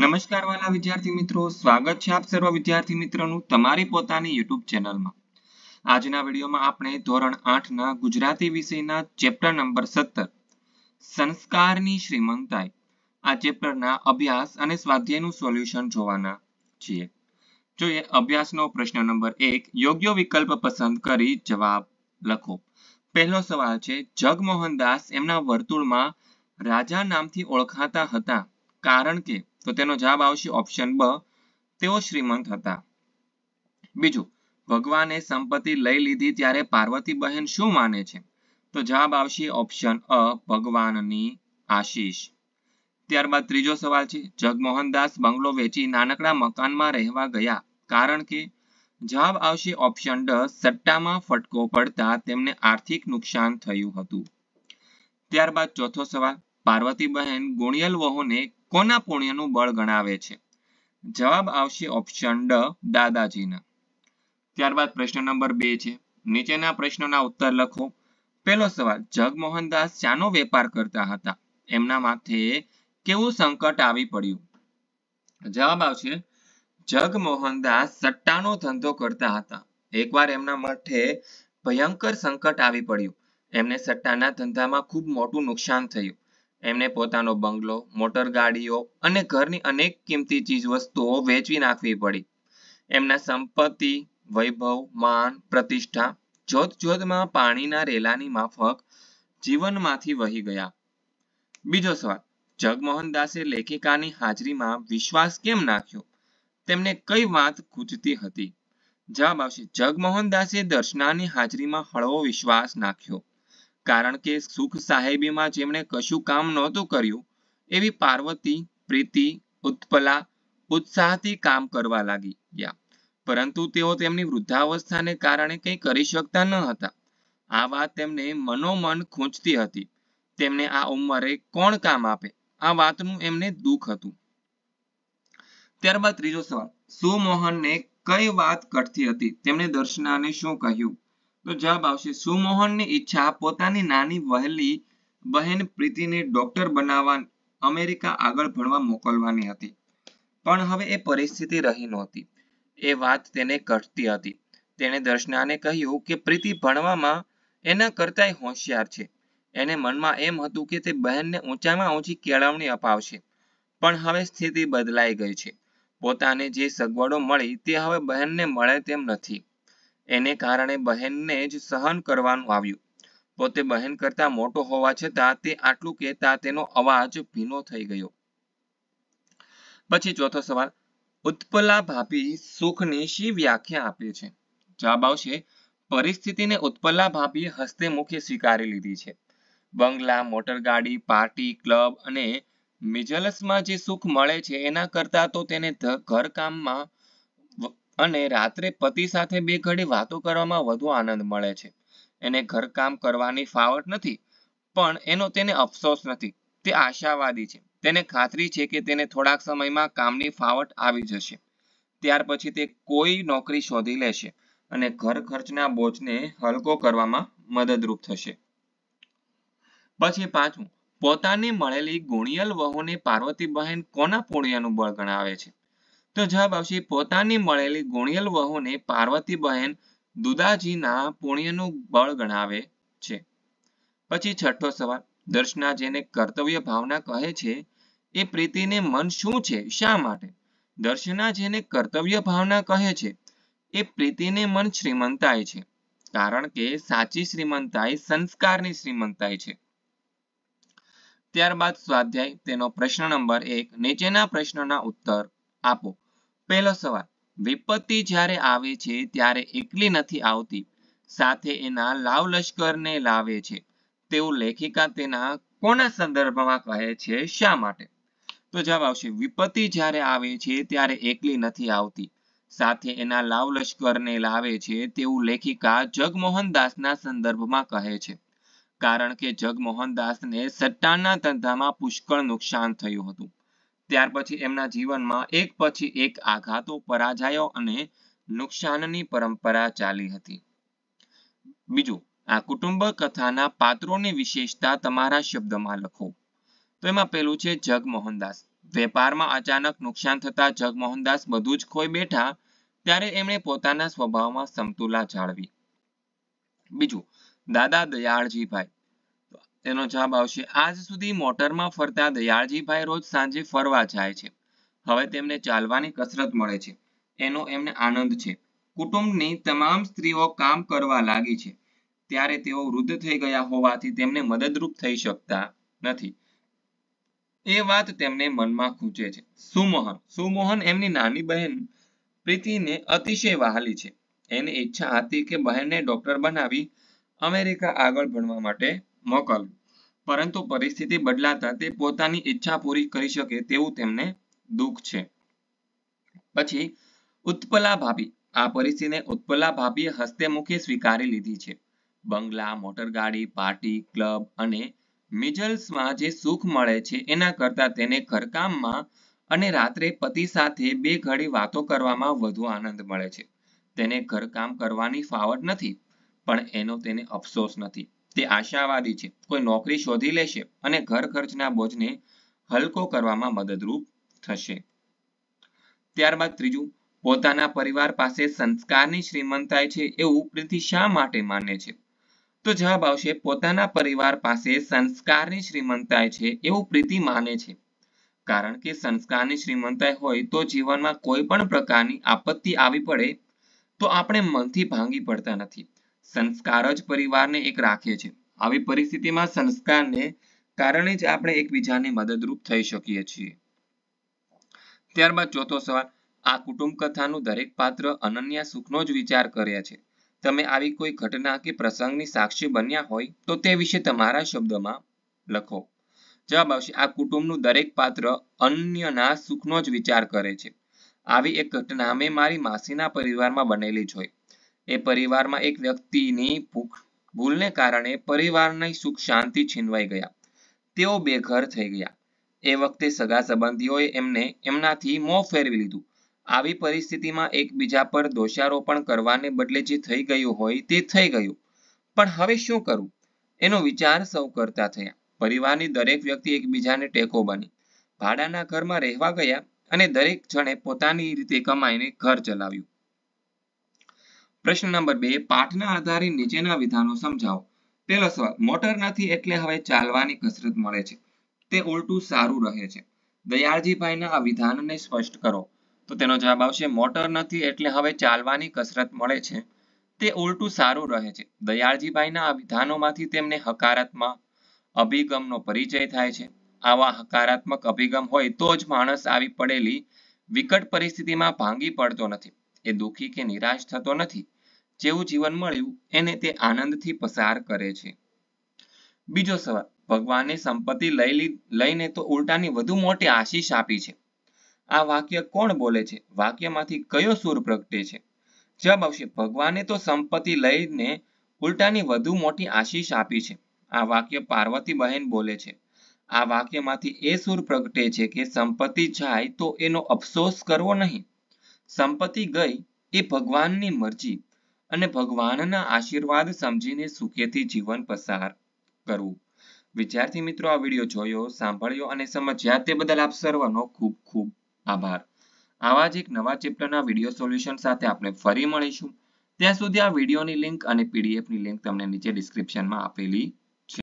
નમસ્કાર વાલા વિદ્યાર્થી મિત્રો સ્વાગત છે આપ સર્વ વિદ્યાર્થી મિત્રોનું તમારી પોતાની YouTube ચેનલમાં આજના વિડીયોમાં આપણે ધોરણ 8 ના ગુજરાતી વિષયના ચેપ્ટર નંબર 17 સંસ્કારની શ્રીમંતાઈ આ ચેપ્ટરના અભ્યાસ અને સ્વાધ્યાયનું સોલ્યુશન જોવાના છીએ જોઈએ અભ્યાસનો પ્રશ્ન નંબર 1 યોગ્ય વિકલ્પ પસંદ કરી જવાબ લખો પહેલો સવાલ છે જગમોહન દાસ એમના વર્તુળમાં રાજા નામથી ઓળખાતા હતા કારણ કે તો તેનો જવાબ આવશે ઓપ્શન બ તેઓ શ્રીમંત હતા બીજું ભગવાને સંપત્તિ લઈ લીધી ત્યારે પાર્વતી બહેન શું માને છે તો જવાબ આવશે ઓપ્શન અ ભગવાનની આશીષ ત્યારબાદ ત્રીજો સવાલ છે જગમોહનદાસ બંગલો વેચી નાનકડા મકાનમાં રહેવા ગયા કારણ કે જવાબ આવશે ઓપ્શન ડ સટ્ટામાં ફટકો પડતા તેમને આર્થિક નુકસાન થયું હતું ત્યારબાદ ચોથો સવાલ પાર્વતી બહેન ગુણિયલ વહુને કોના પુણ્યનું બળ ગણાવે છે જવાબ આવશે ઓપ્શન ડ દાદાજીના ત્યારબાદ પ્રશ્ન નંબર બે છે નીચેના પ્રશ્નોના ઉત્તર લખો પહેલો સવાલ જગમોહનદાસ શાનો વેપાર કરતા હતા એમના માથે કેવું સંકટ આવી પડ્યું જવાબ આવશે જગમોહનદાસ સટ્ટાનો ધંધો કરતા હતા એકવાર એમના માથે ભયંકર સંકટ આવી પડ્યું એમને સટ્ટાના ધંધામાં ખૂબ મોટું નુકસાન થયું એમને પોતાનો બંગલો મોટર ગાડીઓ અને ઘરની અનેક કિંમતી ચીજ વસ્તુઓ વેચી નાખવી પડી એમના સંપત્તિ વૈભવ માન પ્રતિષ્ઠા જોત જોતમાં પાણીના રેલાની માફક જીવનમાંથી વહી ગયા બીજો સવાલ જગમોહન દાસે લેખિકાની હાજરીમાં વિશ્વાસ કેમ નાખ્યો તેમને કઈ વાત ગૂંજતી હતી જવાબ આવશે જગમોહન દાસે દર્શનાની હાજરીમાં હળવો વિશ્વાસ નાખ્યો કારણ કે સુખ સાહેબીમાં જેમણે કશું કામ નહોતું કર્યું એવી પાર્વતી પ્રીતિ ઉત્પલા ઉત્સાહથી કામ કરવા લાગી ગયા પરંતુ તેઓ તેમની વૃદ્ધાવસ્થાને કારણે કંઈ કરી શકતા ન હતા આ વાત તેમને મનોમન ખૂંચતી હતી તેમને આ ઉંમરે કોણ કામ આપે આ વાતનું એમને દુઃખ હતું ત્યારબાદ ત્રીજો સવાલ સુમોહનને કઈ વાત કટતી હતી તેમણે દર્શનાને શું કહ્યું તો જવાબ આવશે સુમોહનની ઈચ્છા પોતાની નાની વહેલી બહેન પ્રીતિને ડોક્ટર બનાવવા અમેરિકા આગળ ભણવા મોકલવાની હતી પણ હવે એ પરિસ્થિતિ રહી નહોતી એ વાત તેને કટતી હતી તેણે દર્શનાને કહ્યું કે પ્રીતિ ભણવામાં એના કરતાંય હોશિયાર છે એને મનમાં એમ હતું કે તે બહેનને ઊંચામાં ઊંચી કેળવણી અપાવશે પણ હવે સ્થિતિ બદલાઈ ગઈ છે પોતાને જે સગવડો મળી તે હવે બહેનને મળે તેમ નથી એને કારણે બહેનને જ સહન કરવાનું આવ્યું પોતે બહેન કરતા મોટો હોવા છતાં તે આટલું કહેતા તેનો અવાજ ભીનો થઈ ગયો પછી ચોથો સવાલ ઉત્પલા ભાભી સુખની શી વ્યાખ્યા આપે છે જવાબ આવશે પરિસ્થિતિને ઉત્પલા ભાભીએ હસ્તે મુખે સ્વીકારી લીધી છે બંગલા મોટરગાડી પાર્ટી ક્લબ અને મિજલસમાં જે સુખ મળે છે એના કરતા તો તેને ઘરકામમાં અને રાત્રે પતિ સાથે બે ઘડી વાતો કરવામાં વધુ આનંદ મળે છે એને ઘરકામ કરવાની ફાવટ નથી પણ એનો તેને અફસોસ નથી તે આશાવાદી છે તેને ખાતરી છે કે તેને થોડાક સમયમાં કામની ફાવટ આવી જશે ત્યાર પછી તે કોઈ નોકરી શોધી લેશે અને ઘર ખર્ચના બોજને હલકો કરવામાં મદદરૂપ થશે પછી પાંચમું પોતાને મળેલી ગુણિયલ વહુને બહેન કોના પુણ્યનું બળ ગણાવે છે તો જવાબ આવશે પોતાની મળેલી ગુણિયલ વહુને પાર્વતી બહેન દુદાજીના પુણ્યનું બળ ગણાવે છે પછી છઠ્ઠો સવાલ દર્શના જેને કર્તવ્ય ભાવના કહે છે એ પ્રીતિને મન શું છે શા માટે દર્શના જેને કર્તવ્ય ભાવના કહે છે એ પ્રીતિને મન શ્રીમંતાય છે કારણ કે સાચી શ્રીમંતાય સંસ્કારની શ્રીમંતાય છે ત્યારબાદ સ્વાધ્યાય તેનો પ્રશ્ન નંબર એક નીચેના પ્રશ્નના ઉત્તર આપો પહેલો સવાલ વિપત્તિ જ્યારે આવે છે ત્યારે એકલી નથી આવતી સાથે એના લાવ લશ્કરને લાવે છે તેવું લેખિકા તેના કોના સંદર્ભમાં કહે છે શા માટે તો જવાબ આવશે વિપત્તિ જ્યારે આવે છે ત્યારે એકલી નથી આવતી સાથે એના લાવ લશ્કરને લાવે છે તેવું લેખિકા જગમોહન દાસના સંદર્ભમાં કહે છે કારણ કે જગમોહન દાસને સટ્ટાના ધંધામાં પુષ્કળ નુકસાન થયું હતું ત્યાર પછી એમના જીવનમાં એક પછી એક આઘાતો પરાજયો અને નુકસાનની પરંપરા ચાલી હતી બીજું આ કુટુંબ કથાના પાત્રોની વિશેષતા તમારા શબ્દમાં લખો તો એમાં પેલું છે જગમોહનદાસ વેપારમાં અચાનક નુકસાન થતા જગમોહનદાસ બધું જ ખોઈ બેઠા ત્યારે એમણે પોતાના સ્વભાવમાં સમતુલા જાળવી બીજું દાદા દયાળજીભાઈ તેનો જવાબ આવશે આજ સુધી મોટરમાં ફરતા દયાળજીભાઈ રોજ સાંજે ફરવા જાય છે હવે તેમને ચાલવાની કસરત મળે છે એનો એમને આનંદ છે કુટુંબની તમામ સ્ત્રીઓ કામ કરવા લાગી છે ત્યારે તેઓ વૃદ્ધ થઈ ગયા હોવાથી તેમને મદદરૂપ થઈ શકતા નથી એ વાત તેમને મનમાં ખૂંચે છે સુમોહન સુમોહન એમની નાની બહેન પ્રીતિને અતિશય વહાલી છે એની ઈચ્છા હતી કે બહેનને ડોક્ટર બનાવી અમેરિકા આગળ ભણવા માટે મોકલવું પરંતુ પરિસ્થિતિ બદલાતા તે પોતાની ઈચ્છા પૂરી કરી શકે તેવું તેમને દુઃખ છે પછી ઉત્પલા ભાભી આ પરિસ્થિતિને ઉત્પલા ભાભીએ હસ્તે મુખે સ્વીકારી લીધી છે બંગલા મોટરગાડી પાર્ટી ક્લબ અને મિજલ્સમાં જે સુખ મળે છે એના કરતા તેને ઘરકામમાં અને રાત્રે પતિ સાથે બે ઘડી વાતો કરવામાં વધુ આનંદ મળે છે તેને ઘરકામ કરવાની ફાવટ નથી પણ એનો તેને અફસોસ નથી તે આશાવાદી છે કોઈ નોકરી શોધી લેશે અને ઘર ખર્ચના બોજને હલકો કરવામાં મદદરૂપ થશે ત્યારબાદ ત્રીજું પોતાના પરિવાર પાસે સંસ્કારની શ્રીમંતાઈ છે એવું પ્રીતિ શા માટે માને છે તો જવાબ આવશે પોતાના પરિવાર પાસે સંસ્કારની શ્રીમંતાઈ છે એવું પ્રીતિ માને છે કારણ કે સંસ્કારની શ્રીમંતાય હોય તો જીવનમાં કોઈ પણ પ્રકારની આપત્તિ આવી પડે તો આપણે મનથી ભાંગી પડતા નથી સંસ્કાર જ પરિવારને એક રાખે છે આવી પરિસ્થિતિમાં સંસ્કારને કારણે જ આપણે એકબીજાને મદદરૂપ થઈ શકીએ છીએ ત્યારબાદ ચોથો સવાલ આ કુટુંબ કથાનું દરેક પાત્ર અનન્ય સુખનો જ વિચાર કરે છે તમે આવી કોઈ ઘટના કે પ્રસંગની સાક્ષી બન્યા હોય તો તે વિશે તમારા શબ્દમાં લખો જવાબ આવશે આ કુટુંબનું દરેક પાત્ર અન્યના સુખનો જ વિચાર કરે છે આવી એક ઘટના મેં મારી માસીના પરિવારમાં બનેલી જોઈ એ પરિવારમાં એક વ્યક્તિની ભૂલને કારણે પરિવારની સુખ શાંતિ છીનવાઈ ગયા તેઓ બેઘર થઈ ગયા એ વખતે સગા સંબંધીઓએ એમને એમનાથી મોં ફેરવી લીધું આવી પરિસ્થિતિમાં એકબીજા પર દોષારોપણ કરવાને બદલે જે થઈ ગયું હોય તે થઈ ગયું પણ હવે શું કરવું એનો વિચાર સૌ કરતા થયા પરિવારની દરેક વ્યક્તિ એકબીજાને ટેકો બની ભાડાના ઘરમાં રહેવા ગયા અને દરેક જણે પોતાની રીતે કમાઈને ઘર ચલાવ્યું પ્રશ્ન નંબર બે પાઠના આધારે નીચેના વિધાનો સમજાવો પહેલો સવાલ મોટર નથી એટલે હવે ચાલવાની કસરત મળે છે તે ઉલટું સારું રહે છે દયાળજીભાઈના આ વિધાનને સ્પષ્ટ કરો તો તેનો જવાબ આવશે મોટર નથી એટલે હવે ચાલવાની કસરત મળે છે તે ઉલટું સારું રહે છે દયાળજીભાઈના આ વિધાનોમાંથી તેમને હકારાત્મક અભિગમનો પરિચય થાય છે આવા હકારાત્મક અભિગમ હોય તો જ માણસ આવી પડેલી વિકટ પરિસ્થિતિમાં ભાંગી પડતો નથી એ દુઃખી કે નિરાશ થતો નથી જેવું જીવન મળ્યું એને તે આનંદથી પસાર કરે છે બીજો સવાલ ભગવાને સંપત્તિ લઈ લઈને તો ઉલટાની વધુ મોટી આશીષ આપી છે આ વાક્ય કોણ બોલે છે વાક્યમાંથી કયો સુર પ્રગટે છે જવાબ આવશે ભગવાને તો સંપત્તિ લઈને ઉલટાની વધુ મોટી આશીષ આપી છે આ વાક્ય પાર્વતી બહેન બોલે છે આ વાક્યમાંથી એ સુર પ્રગટે છે કે સંપત્તિ જાય તો એનો અફસોસ કરવો નહીં સંપત્તિ ગઈ એ ભગવાનની મરજી અને ભગવાનના આશીર્વાદ સમજીને સુખેથી જીવન પસાર કરવું વિદ્યાર્થી મિત્રો આ વિડીયો જોયો સાંભળ્યો અને સમજ્યા તે બદલ આપ સર્વનો ખૂબ ખૂબ આભાર આવા જ એક નવા ચેપ્ટરના વિડીયો સોલ્યુશન સાથે આપણે ફરી મળીશું ત્યાં સુધી આ વિડીયોની લિંક અને પીડીએફની લિંક તમને નીચે ડિસ્ક્રિપ્શનમાં આપેલી